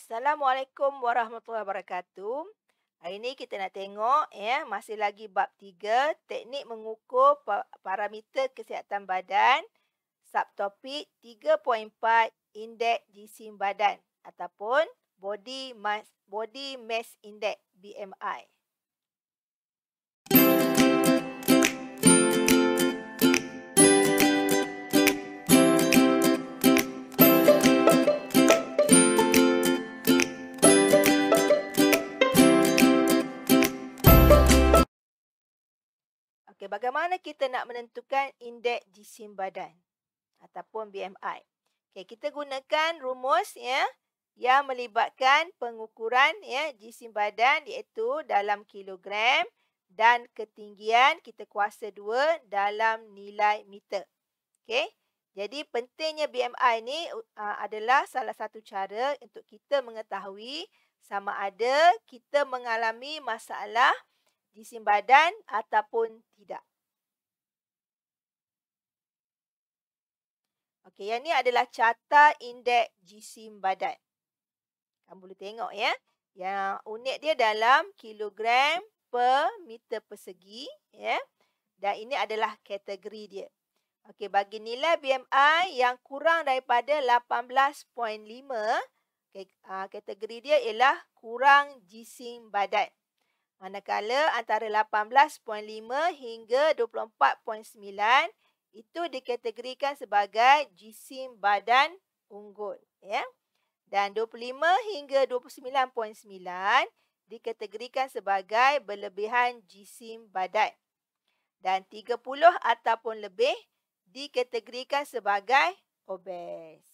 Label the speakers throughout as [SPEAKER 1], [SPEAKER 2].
[SPEAKER 1] Assalamualaikum warahmatullahi wabarakatuh. Hari ini kita nak tengok ya masih lagi bab 3 teknik mengukur parameter kesihatan badan subtopik 3.4 indeks jisim badan ataupun body mass body mass index BMI. bagaimana kita nak menentukan indeks jisim badan ataupun BMI. Okey, kita gunakan rumus ya yang melibatkan pengukuran ya jisim badan iaitu dalam kilogram dan ketinggian kita kuasa 2 dalam nilai meter. Okey. Jadi pentingnya BMI ni uh, adalah salah satu cara untuk kita mengetahui sama ada kita mengalami masalah jisim badan ataupun tidak. Okey, yang ni adalah carta indeks jisim badan. Kamu boleh tengok ya. Yang unit dia dalam kilogram per meter persegi. ya. Dan ini adalah kategori dia. Okey, bagi nilai BMI yang kurang daripada 18.5, ah, kategori dia ialah kurang jisim badan. Manakala antara 18.5 hingga 24.9 itu dikategorikan sebagai jisim badan unggul, Ya? Dan 25 hingga 29.9 dikategorikan sebagai berlebihan jisim badan. Dan 30 ataupun lebih dikategorikan sebagai obes.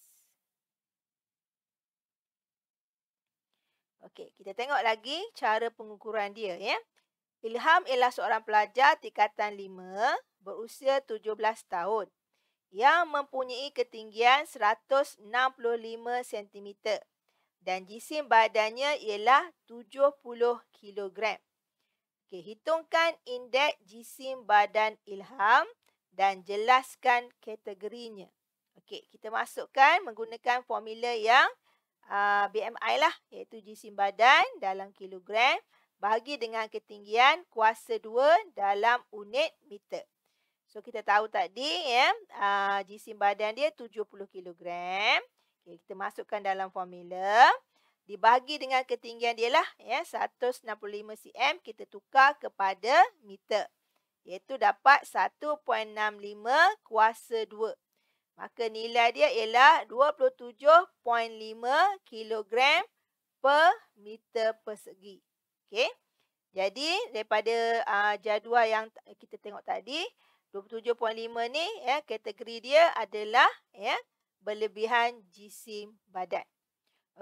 [SPEAKER 1] Okey, kita tengok lagi cara pengukuran dia ya. Ilham ialah seorang pelajar tingkatan 5 berusia 17 tahun yang mempunyai ketinggian 165 cm dan jisim badannya ialah 70 kg. Okey, hitungkan indeks jisim badan Ilham dan jelaskan kategorinya. Okey, kita masukkan menggunakan formula yang Ah, BMI lah iaitu jisim badan dalam kilogram bagi dengan ketinggian kuasa 2 dalam unit meter. So kita tahu tadi ya ah, jisim badan dia 70 kilogram. Okay, kita masukkan dalam formula. dibagi dengan ketinggian dia lah ya 165 cm kita tukar kepada meter. Iaitu dapat 1.65 kuasa 2. Maka nilai dia ialah 27.5 kilogram per meter persegi. Okey. Jadi daripada uh, jadual yang kita tengok tadi, 27.5 ni ya kategori dia adalah ya berlebihan jisim badan.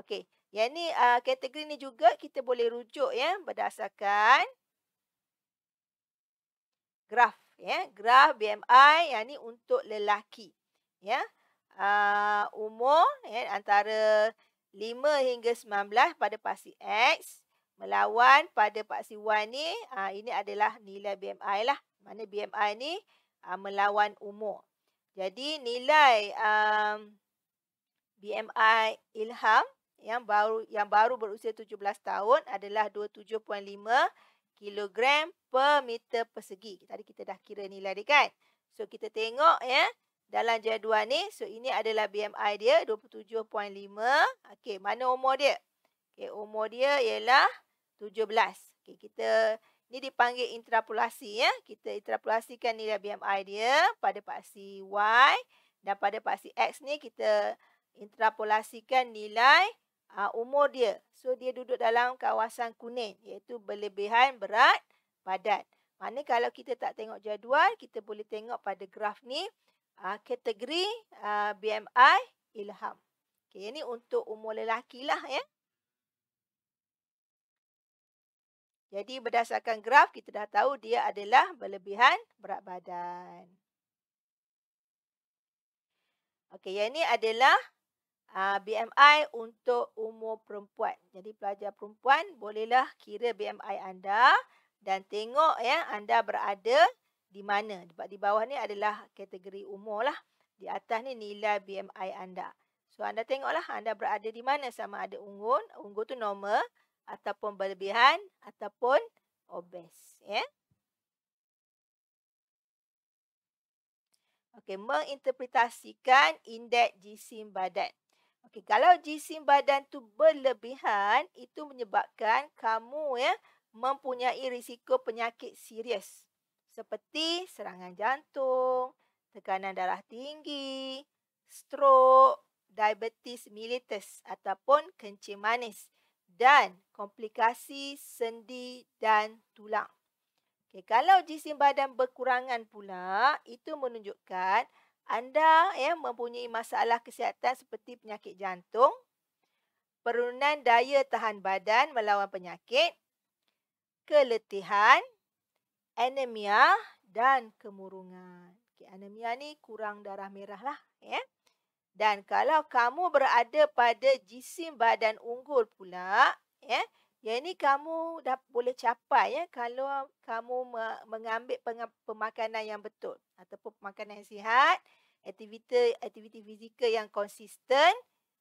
[SPEAKER 1] Okey. Yang ni uh, kategori ni juga kita boleh rujuk ya berdasarkan graf ya, graf BMI yang ni untuk lelaki ya uh, umur ya, antara 5 hingga 19 pada paksi X melawan pada paksi Y ni uh, ini adalah nilai BMI lah mana BMI ni uh, melawan umur jadi nilai um, BMI Ilham yang baru yang baru berusia 17 tahun adalah 27.5 kilogram per meter persegi. Tadi kita dah kira nilai dia kan. So kita tengok ya dalam jadual ni. So, ini adalah BMI dia 27.5. Okey, mana umur dia? Okey, umur dia ialah 17. Okey, kita ni dipanggil interpolasi ya. Kita interpolasikan nilai BMI dia pada paksi Y dan pada paksi X ni kita interpolasikan nilai uh, umur dia. So, dia duduk dalam kawasan kuning iaitu berlebihan berat badan. Mana kalau kita tak tengok jadual, kita boleh tengok pada graf ni uh, kategori uh, ah, BMI ilham. Okay, ni untuk umur lelaki lah ya. Jadi berdasarkan graf kita dah tahu dia adalah berlebihan berat badan. Okey, yang ini adalah uh, ah, BMI untuk umur perempuan. Jadi pelajar perempuan bolehlah kira BMI anda dan tengok ya anda berada di mana. di bawah ni adalah kategori umur lah. Di atas ni nilai BMI anda. So anda tengoklah anda berada di mana sama ada unggun. Unggun tu normal ataupun berlebihan ataupun obes. Yeah? Okay, menginterpretasikan indeks jisim badan. Okay, kalau jisim badan tu berlebihan, itu menyebabkan kamu ya mempunyai risiko penyakit serius seperti serangan jantung, tekanan darah tinggi, stroke, diabetes mellitus ataupun kencing manis dan komplikasi sendi dan tulang. Okay, kalau jisim badan berkurangan pula, itu menunjukkan anda ya mempunyai masalah kesihatan seperti penyakit jantung, penurunan daya tahan badan melawan penyakit, keletihan, anemia dan kemurungan. Okay, anemia ni kurang darah merah lah. Yeah? Dan kalau kamu berada pada jisim badan unggul pula, yeah, yang ini kamu dah boleh capai ya kalau kamu mengambil pemakanan yang betul ataupun pemakanan yang sihat, aktiviti, aktiviti fizikal yang konsisten.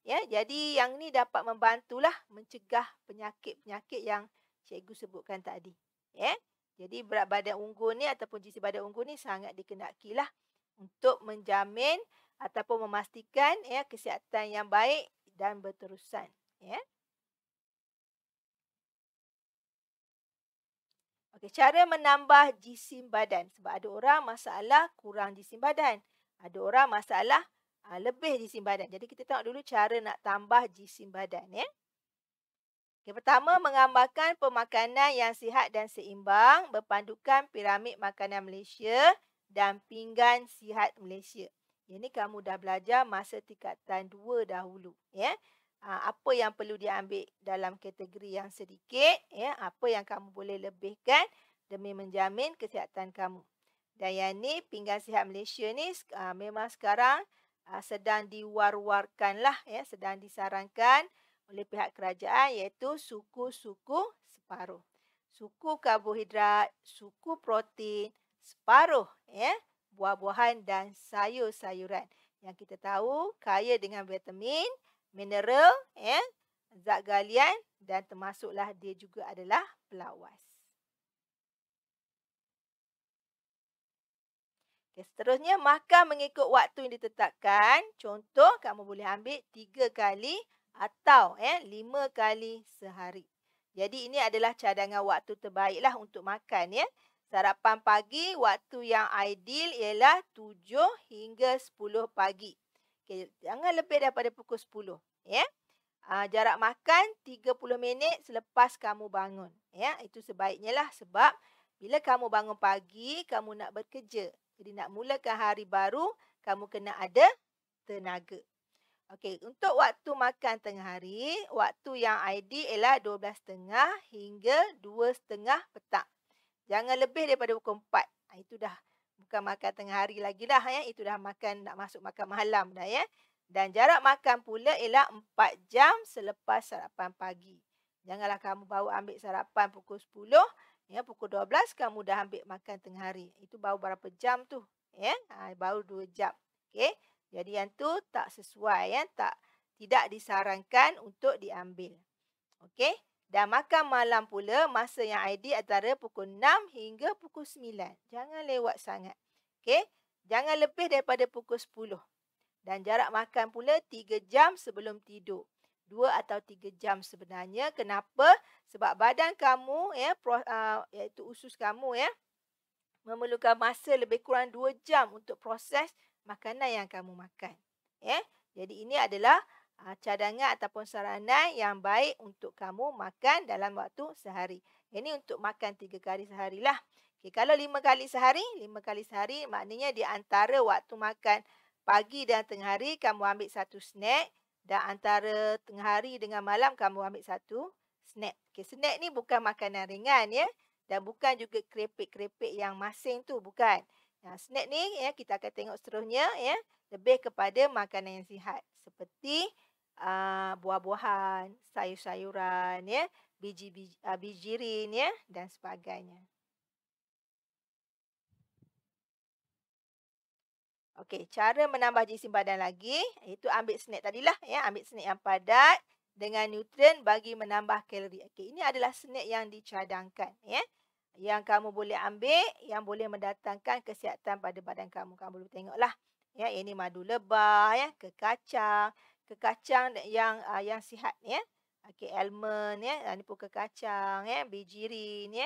[SPEAKER 1] Yeah, jadi yang ni dapat membantulah mencegah penyakit-penyakit yang cikgu sebutkan tadi. Yeah? Jadi berat badan unggul ni ataupun jenis badan unggul ni sangat dikenakilah untuk menjamin ataupun memastikan ya kesihatan yang baik dan berterusan ya. Okey, cara menambah jisim badan. Sebab ada orang masalah kurang jisim badan. Ada orang masalah aa, ah, lebih jisim badan. Jadi kita tengok dulu cara nak tambah jisim badan ya. Eh? Okay, pertama, mengamalkan pemakanan yang sihat dan seimbang berpandukan piramid makanan Malaysia dan pinggan sihat Malaysia. Ini kamu dah belajar masa tingkatan 2 dahulu. Ya. Ah, apa yang perlu diambil dalam kategori yang sedikit, ya. apa yang kamu boleh lebihkan demi menjamin kesihatan kamu. Dan yang ni pinggan sihat Malaysia ni ah, memang sekarang ah, sedang diwar-warkan lah, ya. sedang disarankan oleh pihak kerajaan iaitu suku-suku separuh. Suku karbohidrat, suku protein, separuh ya, buah-buahan dan sayur-sayuran. Yang kita tahu kaya dengan vitamin, mineral, ya, zat galian dan termasuklah dia juga adalah pelawas. Okay, seterusnya, makan mengikut waktu yang ditetapkan. Contoh, kamu boleh ambil tiga kali atau eh, lima kali sehari. Jadi ini adalah cadangan waktu terbaiklah untuk makan. ya. Sarapan pagi, waktu yang ideal ialah tujuh hingga sepuluh pagi. Okay, jangan lebih daripada pukul sepuluh, Ya. Aa, ah, jarak makan 30 minit selepas kamu bangun. ya. Itu sebaiknya lah sebab bila kamu bangun pagi, kamu nak bekerja. Jadi nak mulakan hari baru, kamu kena ada tenaga. Okey, untuk waktu makan tengah hari, waktu yang ID ialah 12.30 hingga 2.30 petang. Jangan lebih daripada pukul 4. Ha, itu dah bukan makan tengah hari lagi dah. Ya. Itu dah makan, nak masuk makan malam dah. ya. Dan jarak makan pula ialah 4 jam selepas sarapan pagi. Janganlah kamu bawa ambil sarapan pukul 10. Ya, pukul 12 kamu dah ambil makan tengah hari. Itu baru berapa jam tu? Ya? Ha, baru 2 jam. Okey. Jadi yang tu tak sesuai ya, tak tidak disarankan untuk diambil. Okey. Dan makan malam pula masa yang ideal antara pukul 6 hingga pukul 9. Jangan lewat sangat. Okey. Jangan lebih daripada pukul 10. Dan jarak makan pula 3 jam sebelum tidur. 2 atau 3 jam sebenarnya. Kenapa? Sebab badan kamu ya, pro, uh, iaitu usus kamu ya memerlukan masa lebih kurang 2 jam untuk proses makanan yang kamu makan. Ya. Yeah? Jadi ini adalah uh, cadangan ataupun saranan yang baik untuk kamu makan dalam waktu sehari. Ini untuk makan tiga kali sehari lah. Okay, kalau lima kali sehari, lima kali sehari maknanya di antara waktu makan pagi dan tengah hari kamu ambil satu snack dan antara tengah hari dengan malam kamu ambil satu snack. Okay, snack ni bukan makanan ringan ya dan bukan juga kerepek-kerepek yang masing tu bukan. Nah, ya, snack ni ya kita akan tengok seterusnya ya, lebih kepada makanan yang sihat seperti uh, buah-buahan, sayur-sayuran ya, biji-biji uh, ah, ya dan sebagainya. Okey, cara menambah jisim badan lagi itu ambil snack tadilah ya, ambil snack yang padat dengan nutrien bagi menambah kalori. Okey, ini adalah snack yang dicadangkan ya yang kamu boleh ambil yang boleh mendatangkan kesihatan pada badan kamu. Kamu boleh tengoklah. Ya, ini madu lebah ya, kekacang, kekacang yang uh, yang sihat ya. Okey, almond ya, ini ah, pun kekacang ya, bijirin ya.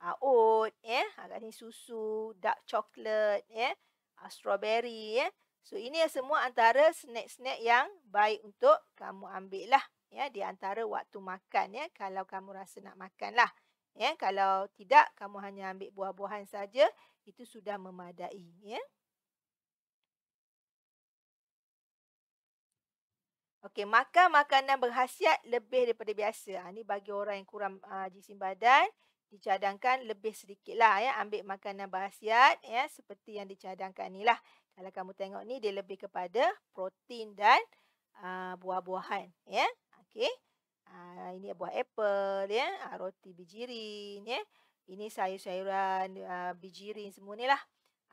[SPEAKER 1] Uh, oat ya, agak ni susu, dark chocolate ya, uh, strawberry ya. So ini semua antara snack-snack yang baik untuk kamu ambil lah ya di antara waktu makan ya kalau kamu rasa nak makan lah. Ya, kalau tidak kamu hanya ambil buah-buahan saja, itu sudah memadai, ya. Okey, makan makanan berkhasiat lebih daripada biasa. Ha, ini bagi orang yang kurang uh, ah, jisim badan, dicadangkan lebih sedikitlah ya ambil makanan berkhasiat ya seperti yang dicadangkan inilah. Kalau kamu tengok ni dia lebih kepada protein dan uh, buah-buahan, ya. Okey. Ha, ini buah apple, ya. Ha, roti bijirin, ya. Ini sayur-sayuran uh, ah, bijirin semua ni lah.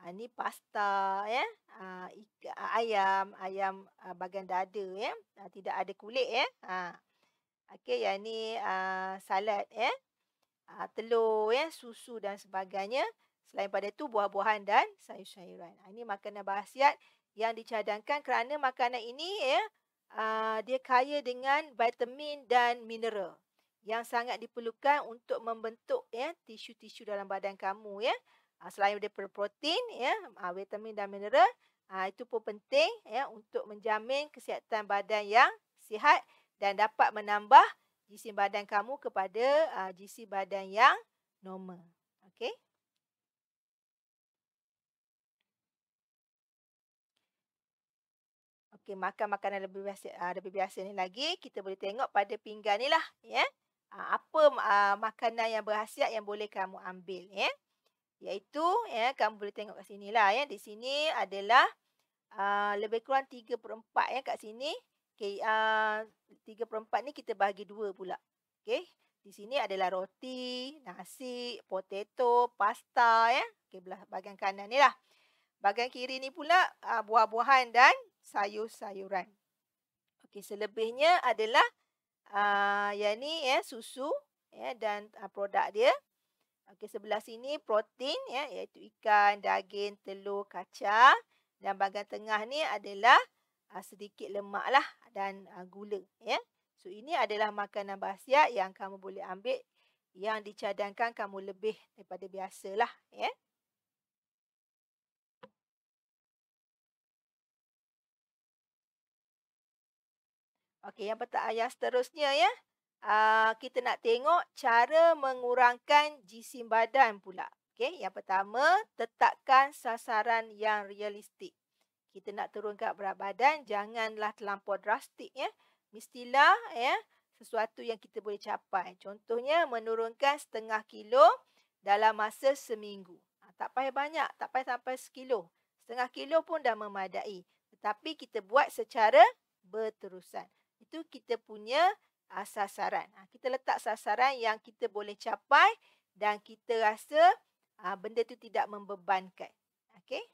[SPEAKER 1] Ha, ini pasta, ya. Ha, ika, ayam, ayam uh, bagian dada, ya. Ha, tidak ada kulit, ya. Ha. Okey, yang ni uh, salad, ya. Ha, telur, ya. Susu dan sebagainya. Selain pada itu, buah-buahan dan sayur-sayuran. Ha, ini makanan bahasiat yang dicadangkan kerana makanan ini, ya. Ah, dia kaya dengan vitamin dan mineral yang sangat diperlukan untuk membentuk ya tisu-tisu dalam badan kamu ya. Ha, selain daripada protein ya, ha, vitamin dan mineral, ha, itu pun penting ya untuk menjamin kesihatan badan yang sihat dan dapat menambah jisim badan kamu kepada uh, jisim badan yang normal. Okey. Okey, makan makanan lebih biasa aa, ah, lebih biasa ni lagi kita boleh tengok pada pinggan ni lah, ya. Yeah? Apa aa, ah, makanan yang berhasiat yang boleh kamu ambil, ya? Yeah? Iaitu, ya, kamu boleh tengok kat sini lah, ya. Di sini adalah aa, ah, lebih kurang 3 per 4, ya, kat sini. Okey, 3 per 4 ni kita bagi 2 pula. Okey, di sini adalah roti, nasi, potato, pasta, ya. Yeah? belah bahagian kanan ni lah. Bahagian kiri ni pula buah-buahan dan sayur-sayuran. Okey, selebihnya adalah uh, yang ni ya, susu ya, dan uh, produk dia. Okey, sebelah sini protein ya, iaitu ikan, daging, telur, kacang. Dan bahagian tengah ni adalah uh, sedikit lemak lah dan uh, gula. Ya. So, ini adalah makanan bahasiat yang kamu boleh ambil yang dicadangkan kamu lebih daripada biasalah. Ya. Okey, yang petang yang seterusnya ya. Uh, kita nak tengok cara mengurangkan jisim badan pula. Okey, yang pertama, tetapkan sasaran yang realistik. Kita nak turunkan berat badan, janganlah terlampau drastik ya. Mestilah ya, sesuatu yang kita boleh capai. Contohnya, menurunkan setengah kilo dalam masa seminggu. Ha, tak payah banyak, tak payah sampai sekilo. Setengah kilo pun dah memadai. Tetapi kita buat secara berterusan itu kita punya uh, sasaran. Uh, kita letak sasaran yang kita boleh capai dan kita rasa uh, benda itu tidak membebankan. Okey.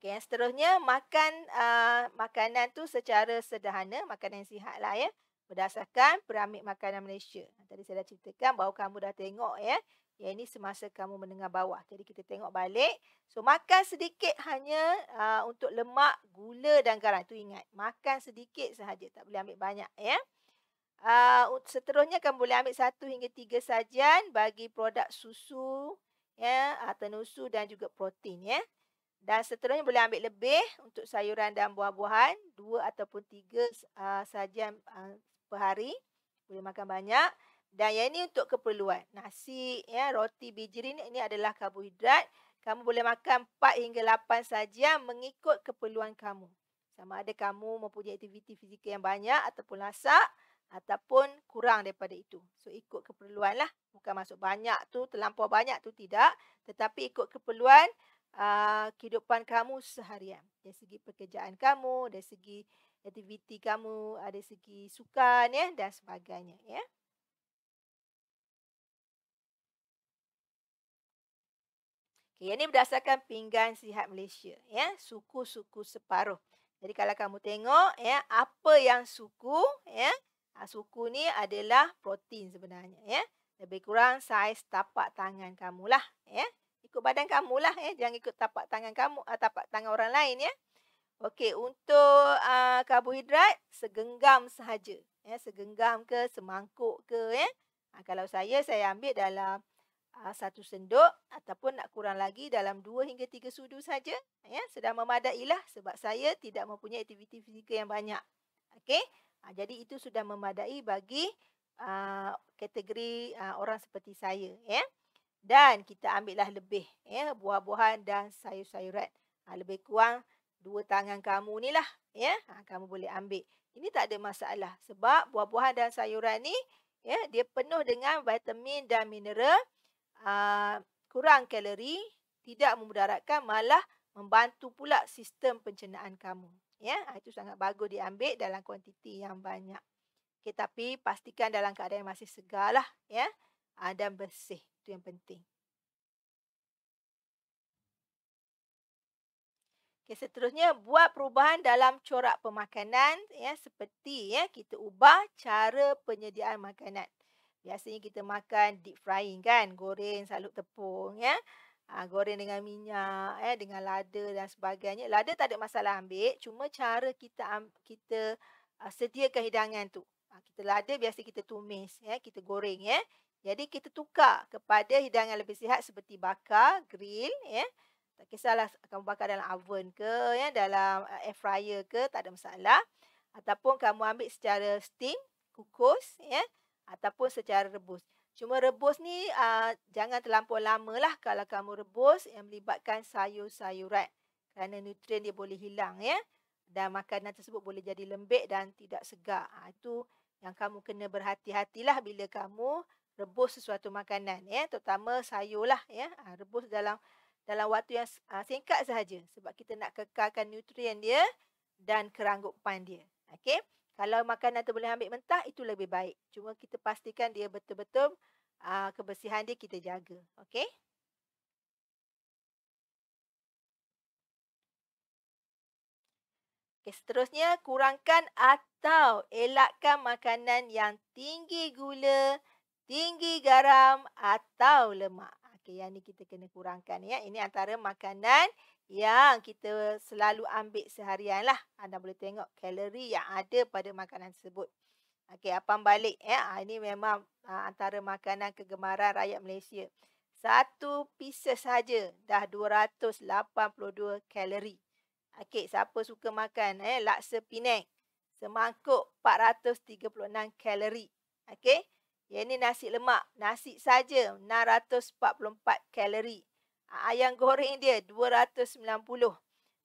[SPEAKER 1] Okey, yang seterusnya makan uh, makanan tu secara sederhana, makanan sihat lah ya. Berdasarkan piramid makanan Malaysia. Tadi saya dah ceritakan bahawa kamu dah tengok ya. Yang ini semasa kamu mendengar bawah. Jadi kita tengok balik. So makan sedikit hanya uh, untuk lemak, gula dan garam. Itu ingat. Makan sedikit sahaja. Tak boleh ambil banyak. ya. Uh, seterusnya kamu boleh ambil satu hingga tiga sajian bagi produk susu, ya, atenusu uh, dan juga protein. ya. Dan seterusnya boleh ambil lebih untuk sayuran dan buah-buahan. Dua ataupun tiga uh, sajian uh, per hari. Boleh makan Banyak. Dan yang ini untuk keperluan. Nasi, ya, roti bijirin ini adalah karbohidrat. Kamu boleh makan 4 hingga 8 saja mengikut keperluan kamu. Sama ada kamu mempunyai aktiviti fizikal yang banyak ataupun lasak ataupun kurang daripada itu. So ikut keperluan lah. Bukan masuk banyak tu, terlampau banyak tu tidak. Tetapi ikut keperluan uh, kehidupan kamu seharian. Dari segi pekerjaan kamu, dari segi aktiviti kamu, ada ah, segi sukan ya, dan sebagainya. ya. Okay, yang ini berdasarkan pinggan sihat Malaysia. Ya, suku-suku separuh. Jadi kalau kamu tengok, ya, apa yang suku, ya, ah, suku ni adalah protein sebenarnya. Ya, lebih kurang saiz tapak tangan kamu lah. Ya, ikut badan kamu lah. Ya, jangan ikut tapak tangan kamu atau ah, tapak tangan orang lain. Ya. Okey, untuk uh, karbohidrat segenggam sahaja. Ya, segenggam ke semangkuk ke. Ya. Ha, kalau saya, saya ambil dalam uh, satu sendok ataupun nak kurang lagi dalam dua hingga tiga sudu saja. Ya, memadai lah sebab saya tidak mempunyai aktiviti fizikal yang banyak. Okey, uh, jadi itu sudah memadai bagi uh, kategori uh, orang seperti saya. Ya. Dan kita ambillah lebih ya, buah-buahan dan sayur-sayuran. Ha, lebih kurang dua tangan kamu ni lah. Ya. Ha, kamu boleh ambil. Ini tak ada masalah. Sebab buah-buahan dan sayuran ni ya, dia penuh dengan vitamin dan mineral. Ah, kurang kalori, tidak memudaratkan, malah membantu pula sistem pencernaan kamu. Ya, ah, itu sangat bagus diambil dalam kuantiti yang banyak. Okay, tapi pastikan dalam keadaan yang masih segar lah, ya, ada ah, bersih itu yang penting. Okay, seterusnya buat perubahan dalam corak pemakanan, ya, seperti ya kita ubah cara penyediaan makanan. Biasanya kita makan deep frying kan, goreng salut tepung ya. Ha, goreng dengan minyak, eh, dengan lada dan sebagainya. Lada tak ada masalah ambil, cuma cara kita kita uh, sediakan hidangan tu. Ha, kita lada biasa kita tumis, ya, kita goreng ya. Jadi kita tukar kepada hidangan lebih sihat seperti bakar, grill ya. Tak kisahlah kamu bakar dalam oven ke, ya, dalam ah, air fryer ke, tak ada masalah. Ataupun kamu ambil secara steam, kukus ya ataupun secara rebus. Cuma rebus ni uh, jangan terlampau lama lah kalau kamu rebus yang melibatkan sayur-sayuran. Kerana nutrien dia boleh hilang ya. Dan makanan tersebut boleh jadi lembek dan tidak segar. Ha, itu yang kamu kena berhati-hatilah bila kamu rebus sesuatu makanan ya. Terutama sayur lah ya. Ha, rebus dalam dalam waktu yang uh, singkat sahaja. Sebab kita nak kekalkan nutrien dia dan keranggupan dia. Okey. Kalau makanan tu boleh ambil mentah, itu lebih baik. Cuma kita pastikan dia betul-betul uh, kebersihan dia kita jaga. Okey? Okay, seterusnya, kurangkan atau elakkan makanan yang tinggi gula, tinggi garam atau lemak. Okay, yang ni kita kena kurangkan. ya. Ini antara makanan yang kita selalu ambil seharian lah. Anda boleh tengok kalori yang ada pada makanan tersebut. Okey, apa balik. Ya. Ha, ini memang ha, antara makanan kegemaran rakyat Malaysia. Satu pieces saja dah 282 kalori. Okey, siapa suka makan eh, laksa pinang. Semangkuk 436 kalori. Okey, yang ini nasi lemak. Nasi saja 644 kalori ayam goreng dia 290.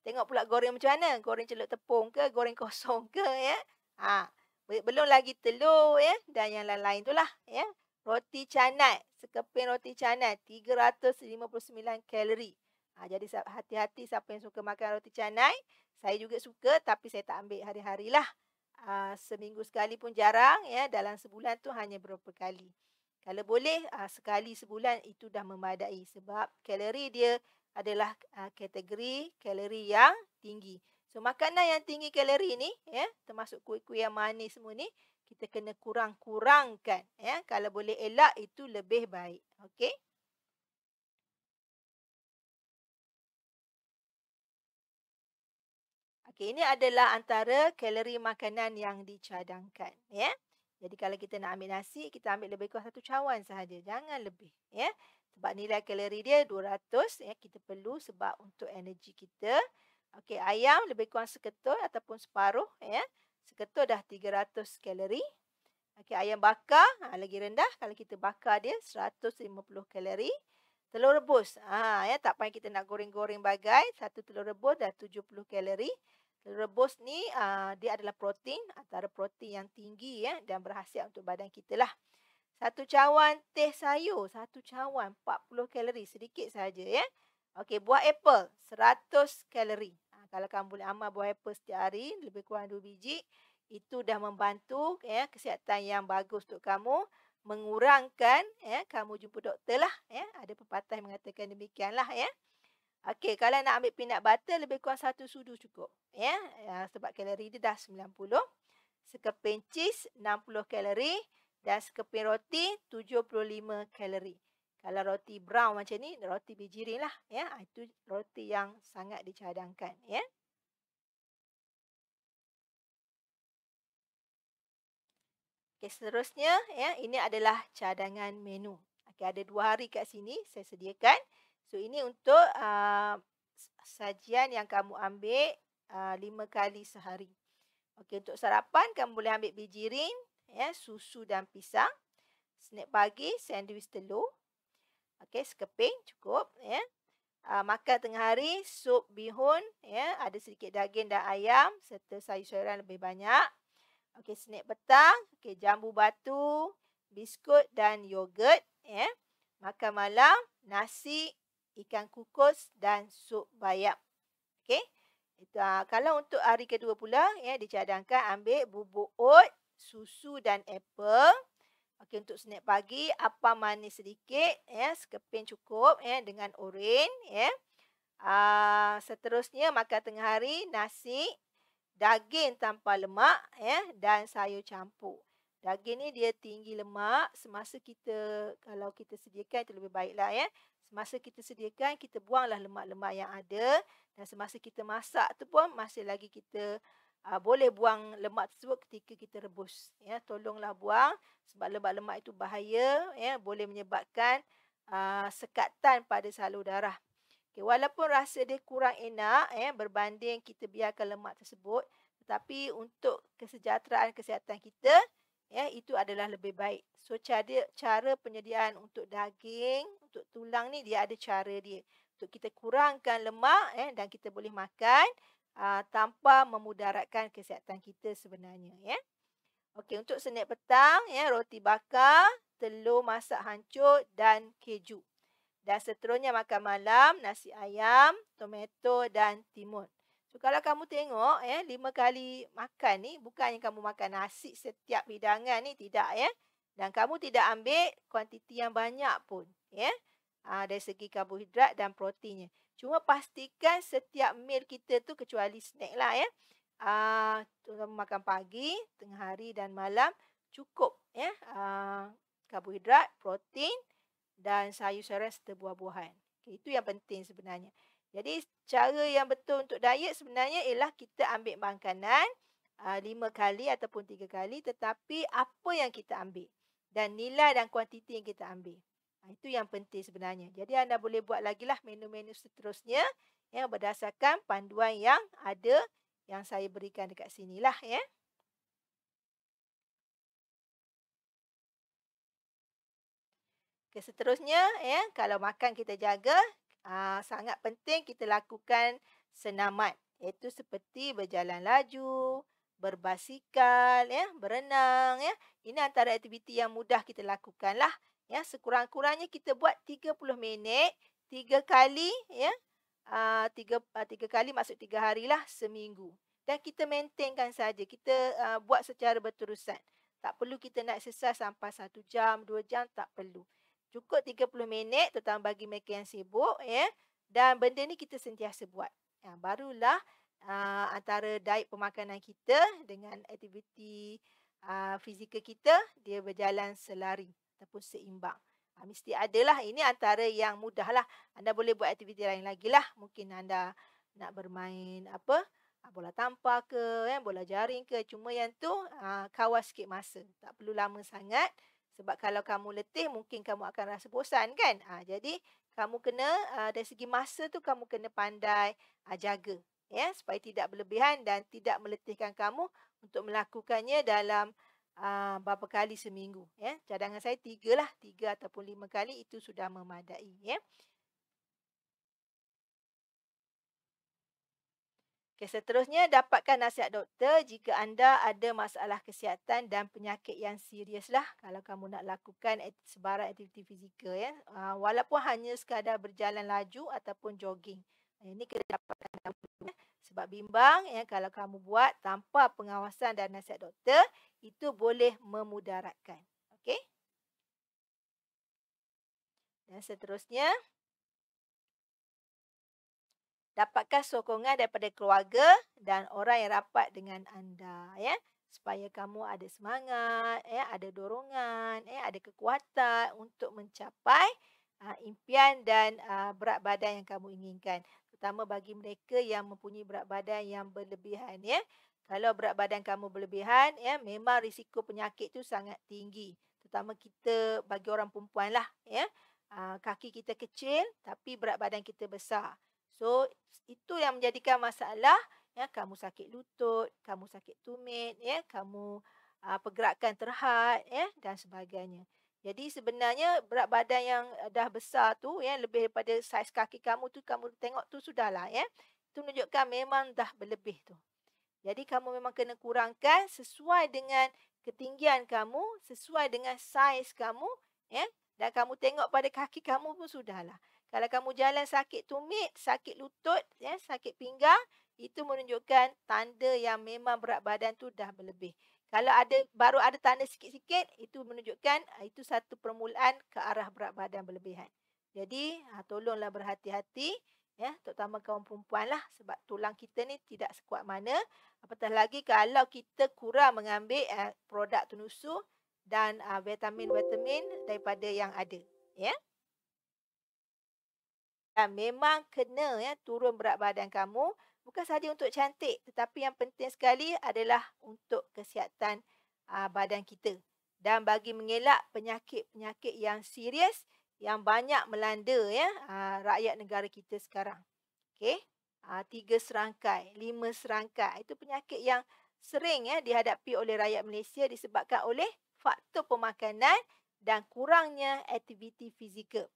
[SPEAKER 1] Tengok pula goreng macam mana? Goreng celup tepung ke, goreng kosong ke ya? Ha. Belum lagi telur ya dan yang lain-lain itulah ya. Roti canai, sekeping roti canai 359 kalori. Ha, jadi hati-hati siapa yang suka makan roti canai. Saya juga suka tapi saya tak ambil hari-harilah. Ha, seminggu sekali pun jarang ya, dalam sebulan tu hanya beberapa kali. Kalau boleh aa, ah, sekali sebulan itu dah memadai sebab kalori dia adalah aa, ah, kategori kalori yang tinggi. So makanan yang tinggi kalori ni ya termasuk kuih-kuih yang manis semua ni kita kena kurang-kurangkan ya kalau boleh elak itu lebih baik. Okey. Okey ini adalah antara kalori makanan yang dicadangkan ya. Yeah. Jadi kalau kita nak ambil nasi, kita ambil lebih kurang satu cawan sahaja. Jangan lebih. ya. Sebab nilai kalori dia 200. Ya? Kita perlu sebab untuk energi kita. Okey, ayam lebih kurang seketul ataupun separuh. ya. Seketul dah 300 kalori. Okey, ayam bakar ha, lagi rendah. Kalau kita bakar dia 150 kalori. Telur rebus. Ha, ya? Tak payah kita nak goreng-goreng bagai. Satu telur rebus dah 70 kalori rebus ni uh, dia adalah protein antara protein yang tinggi ya eh, dan berhasiat untuk badan kita lah. Satu cawan teh sayur, satu cawan 40 kalori sedikit saja ya. Eh. Okey, buah apple 100 kalori. Ha, kalau kamu boleh amal buah apple setiap hari lebih kurang 2 biji, itu dah membantu ya eh, kesihatan yang bagus untuk kamu mengurangkan ya eh, kamu jumpa doktor lah ya. Eh. Ada pepatah yang mengatakan demikianlah ya. Eh. Okey, kalau nak ambil peanut butter lebih kurang satu sudu cukup. Ya, yeah? uh, sebab kalori dia dah 90. Sekeping cheese 60 kalori dan sekeping roti 75 kalori. Kalau roti brown macam ni, roti bijirin lah. Ya, yeah? itu roti yang sangat dicadangkan. Ya. Yeah? Okey, seterusnya, ya, ini adalah cadangan menu. Okay, ada dua hari kat sini saya sediakan. So ini untuk uh, sajian yang kamu ambil ah, lima kali sehari. Okey untuk sarapan kamu boleh ambil biji rin, ya, susu dan pisang. Snack pagi sandwich telur. Okey sekeping cukup ya. Uh, makan tengah hari sup bihun ya, ada sedikit daging dan ayam serta sayur-sayuran lebih banyak. Okey snack petang, okey jambu batu, biskut dan yogurt ya. Makan malam nasi, ikan kukus dan sup bayam. Okey. Itu ah, kalau untuk hari kedua pula ya dicadangkan ambil bubuk oat, susu dan apple. Okey untuk snack pagi apa manis sedikit ya sekeping cukup ya dengan orange ya. Uh, seterusnya makan tengah hari nasi daging tanpa lemak ya dan sayur campur. Daging ni dia tinggi lemak semasa kita kalau kita sediakan itu lebih baiklah ya. Semasa kita sediakan, kita buanglah lemak-lemak yang ada. Dan semasa kita masak tu pun masih lagi kita uh, boleh buang lemak tersebut ketika kita rebus. Ya, tolonglah buang sebab lemak-lemak itu bahaya. Ya, boleh menyebabkan uh, sekatan pada salur darah. Okay, walaupun rasa dia kurang enak ya, berbanding kita biarkan lemak tersebut. Tetapi untuk kesejahteraan kesihatan kita, ya itu adalah lebih baik. So cara cara penyediaan untuk daging, untuk tulang ni dia ada cara dia. Untuk kita kurangkan lemak eh dan kita boleh makan aa, ah, tanpa memudaratkan kesihatan kita sebenarnya ya. Okey untuk snack petang ya roti bakar, telur masak hancur dan keju. Dan seterusnya makan malam nasi ayam, tomato dan timun. So kalau kamu tengok ya, lima kali makan ni bukan yang kamu makan nasi setiap hidangan ni tidak ya. Dan kamu tidak ambil kuantiti yang banyak pun ya. Eh. Aa, ah, dari segi karbohidrat dan proteinnya. Cuma pastikan setiap meal kita tu kecuali snack lah ya. Aa, ah, kamu makan pagi, tengah hari dan malam cukup ya. Aa, ah, karbohidrat, protein dan sayur-sayuran serta buah-buahan. itu yang penting sebenarnya. Jadi cara yang betul untuk diet sebenarnya ialah kita ambil makanan ah, lima kali ataupun tiga kali tetapi apa yang kita ambil dan nilai dan kuantiti yang kita ambil. Ah, itu yang penting sebenarnya. Jadi anda boleh buat lagi lah menu-menu seterusnya yang berdasarkan panduan yang ada yang saya berikan dekat sini lah ya. Okay, seterusnya ya, kalau makan kita jaga, Aa, ah, sangat penting kita lakukan senaman. Iaitu seperti berjalan laju, berbasikal, ya, berenang. ya. Ini antara aktiviti yang mudah kita lakukanlah. Ya. Sekurang-kurangnya kita buat 30 minit, 3 kali. ya, Aa, 3, 3 kali maksud 3 harilah seminggu. Dan kita maintainkan saja. Kita uh, buat secara berterusan. Tak perlu kita nak exercise sampai satu jam, dua jam. Tak perlu. Cukup 30 minit terutama bagi mereka yang sibuk ya. Dan benda ni kita sentiasa buat. Ya, barulah uh, antara diet pemakanan kita dengan aktiviti uh, fizikal kita dia berjalan selari ataupun seimbang. Ha, mesti adalah ini antara yang mudah lah. Anda boleh buat aktiviti lain lagi lah. Mungkin anda nak bermain apa bola tampar ke, ya, bola jaring ke. Cuma yang tu uh, kawal sikit masa. Tak perlu lama sangat. Sebab kalau kamu letih, mungkin kamu akan rasa bosan kan? Ha, jadi, kamu kena uh, dari segi masa tu, kamu kena pandai uh, jaga. ya Supaya tidak berlebihan dan tidak meletihkan kamu untuk melakukannya dalam uh, berapa kali seminggu. ya Cadangan saya tiga lah, tiga ataupun lima kali itu sudah memadai. ya Okay, seterusnya, dapatkan nasihat doktor jika anda ada masalah kesihatan dan penyakit yang serius lah kalau kamu nak lakukan sebarang aktiviti fizikal. Ya. Ah, walaupun hanya sekadar berjalan laju ataupun jogging. Ah, ini kena dapatkan dahulu. Ya. Sebab bimbang ya, kalau kamu buat tanpa pengawasan dan nasihat doktor, itu boleh memudaratkan. Okay? Dan seterusnya, dapatkan sokongan daripada keluarga dan orang yang rapat dengan anda ya supaya kamu ada semangat ya ada dorongan ya ada kekuatan untuk mencapai uh, impian dan uh, berat badan yang kamu inginkan terutama bagi mereka yang mempunyai berat badan yang berlebihan ya kalau berat badan kamu berlebihan ya memang risiko penyakit tu sangat tinggi terutama kita bagi orang perempuan lah ya ah, kaki kita kecil tapi berat badan kita besar So, itu yang menjadikan masalah. Ya, kamu sakit lutut, kamu sakit tumit, ya, kamu aa, ah, pergerakan terhad ya, dan sebagainya. Jadi sebenarnya berat badan yang eh, dah besar tu, ya, lebih daripada saiz kaki kamu tu, kamu tengok tu sudahlah. Ya. Itu menunjukkan memang dah berlebih tu. Jadi kamu memang kena kurangkan sesuai dengan ketinggian kamu, sesuai dengan saiz kamu. Ya, dan kamu tengok pada kaki kamu pun sudahlah. Kalau kamu jalan sakit tumit, sakit lutut, ya, sakit pinggang, itu menunjukkan tanda yang memang berat badan tu dah berlebih. Kalau ada baru ada tanda sikit-sikit, itu menunjukkan ah, itu satu permulaan ke arah berat badan berlebihan. Jadi, ha, tolonglah berhati-hati, ya, terutama kaum perempuan lah, sebab tulang kita ni tidak sekuat mana. Apatah lagi kalau kita kurang mengambil eh, produk tunusu dan ah, vitamin-vitamin uh, daripada yang ada. Ya. Yeah? Dan memang kena ya turun berat badan kamu bukan saja untuk cantik tetapi yang penting sekali adalah untuk kesihatan aa, ah, badan kita dan bagi mengelak penyakit-penyakit yang serius yang banyak melanda ya aa, ah, rakyat negara kita sekarang. Okey. Ah, tiga serangkai, lima serangkai itu penyakit yang sering ya dihadapi oleh rakyat Malaysia disebabkan oleh faktor pemakanan dan kurangnya aktiviti fizikal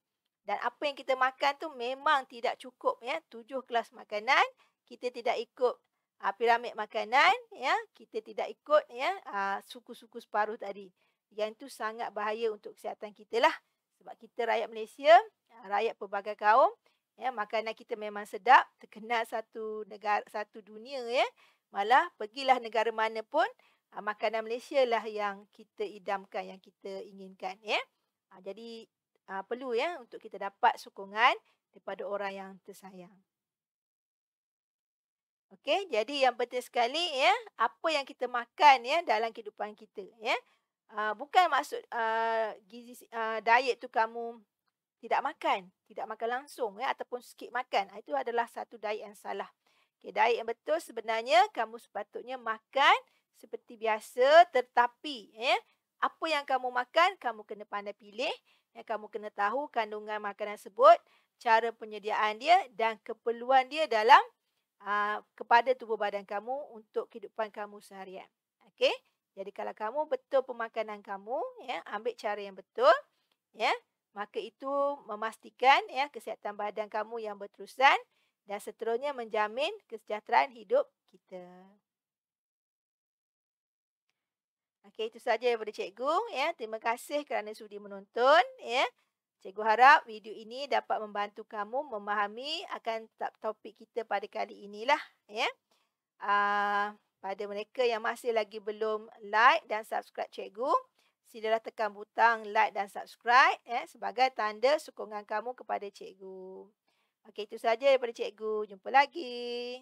[SPEAKER 1] dan apa yang kita makan tu memang tidak cukup ya tujuh kelas makanan kita tidak ikut uh, piramid makanan ya kita tidak ikut ya ah, suku-suku uh, separuh tadi yang itu sangat bahaya untuk kesihatan kita lah sebab kita rakyat Malaysia ah, rakyat pelbagai kaum ya makanan kita memang sedap terkenal satu negara satu dunia ya malah pergilah negara mana pun makanan Malaysia lah yang kita idamkan yang kita inginkan ya jadi uh, perlu ya untuk kita dapat sokongan daripada orang yang tersayang. Okey, jadi yang penting sekali ya, apa yang kita makan ya dalam kehidupan kita ya. Uh, bukan maksud uh, gizi uh, diet tu kamu tidak makan, tidak makan langsung ya ataupun sikit makan. Itu adalah satu diet yang salah. Okey, diet yang betul sebenarnya kamu sepatutnya makan seperti biasa tetapi ya apa yang kamu makan, kamu kena pandai pilih. Dan kamu kena tahu kandungan makanan tersebut, cara penyediaan dia dan keperluan dia dalam aa, ah, kepada tubuh badan kamu untuk kehidupan kamu seharian. Okey? Jadi kalau kamu betul pemakanan kamu, ya, ambil cara yang betul, ya, maka itu memastikan ya kesihatan badan kamu yang berterusan dan seterusnya menjamin kesejahteraan hidup kita. Okey, itu saja daripada cikgu. Ya, terima kasih kerana sudi menonton. Ya. Cikgu harap video ini dapat membantu kamu memahami akan topik kita pada kali inilah. Ya. Uh, pada mereka yang masih lagi belum like dan subscribe cikgu, silalah tekan butang like dan subscribe ya, sebagai tanda sokongan kamu kepada cikgu. Okey, itu saja daripada cikgu. Jumpa lagi.